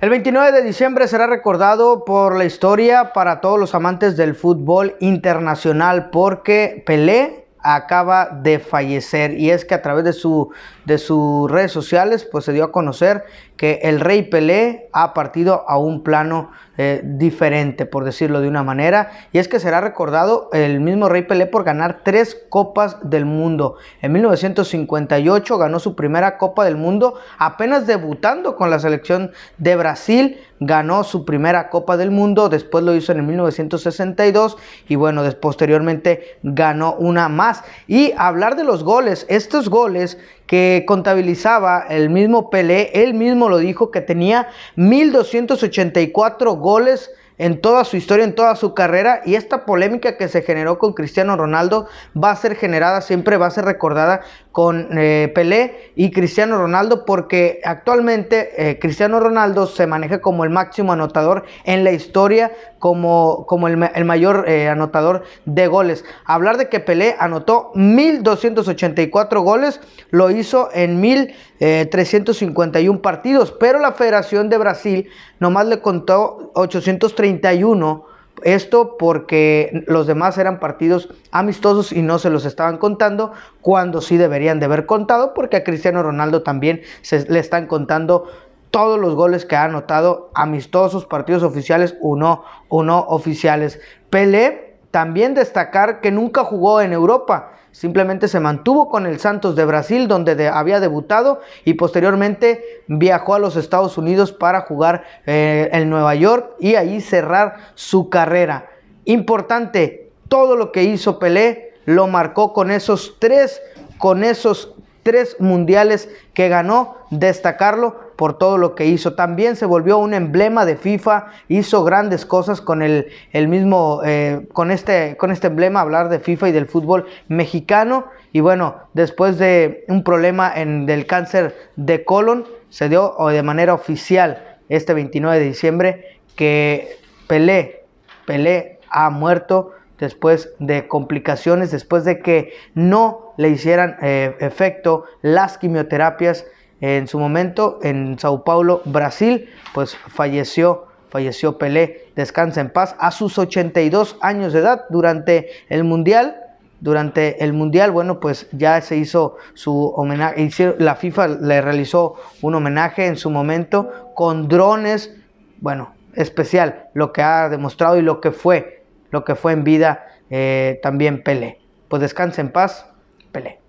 El 29 de diciembre será recordado por la historia para todos los amantes del fútbol internacional porque Pelé acaba de fallecer y es que a través de, su, de sus redes sociales pues se dio a conocer que el rey Pelé ha partido a un plano eh, diferente por decirlo de una manera y es que será recordado el mismo rey Pelé por ganar tres copas del mundo en 1958 ganó su primera copa del mundo apenas debutando con la selección de Brasil ganó su primera Copa del Mundo, después lo hizo en 1962 y bueno, posteriormente ganó una más y hablar de los goles, estos goles que contabilizaba el mismo Pelé, él mismo lo dijo que tenía 1284 goles en toda su historia, en toda su carrera. Y esta polémica que se generó con Cristiano Ronaldo va a ser generada, siempre va a ser recordada con eh, Pelé y Cristiano Ronaldo, porque actualmente eh, Cristiano Ronaldo se maneja como el máximo anotador en la historia, como, como el, mayor eh, anotador de goles. Hablar de que Pelé anotó 1.284 goles, lo hizo en 1.351 partidos, pero la Federación de Brasil nomás le contó 831 Esto porque los demás eran partidos amistosos y no se los estaban contando cuando sí deberían de haber contado porque a Cristiano Ronaldo también se le están contando todos los goles que ha anotado amistosos, partidos oficiales o no, o no oficiales. Pelé también destacar que nunca jugó en Europa, simplemente se mantuvo con el Santos de Brasil donde había debutado y posteriormente viajó a los Estados Unidos para jugar eh, en Nueva York y ahí cerrar su carrera. Importante, todo lo que hizo Pelé lo marcó con esos tres, con esos tres mundiales que ganó, destacarlo por todo lo que hizo. También se volvió un emblema de FIFA, hizo grandes cosas con el, mismo, eh, con, este, con este emblema, hablar de FIFA y del fútbol mexicano. Y bueno, después de un problema en, del cáncer de colon, se dio de manera oficial este 29 de diciembre que Pelé, Pelé ha muerto después de complicaciones, después de que no le hicieran eh, efecto las quimioterapias en su momento en Sao Paulo, Brasil, pues falleció, falleció Pelé, descansa en paz, a sus 82 años de edad durante el Mundial. Durante el Mundial, bueno, pues ya se hizo su homenaje, la FIFA le realizó un homenaje en su momento con drones, bueno, especial, lo que ha demostrado y lo que fue, lo que fue en vida eh, también Pelé. Pues descansa en paz, Pelé.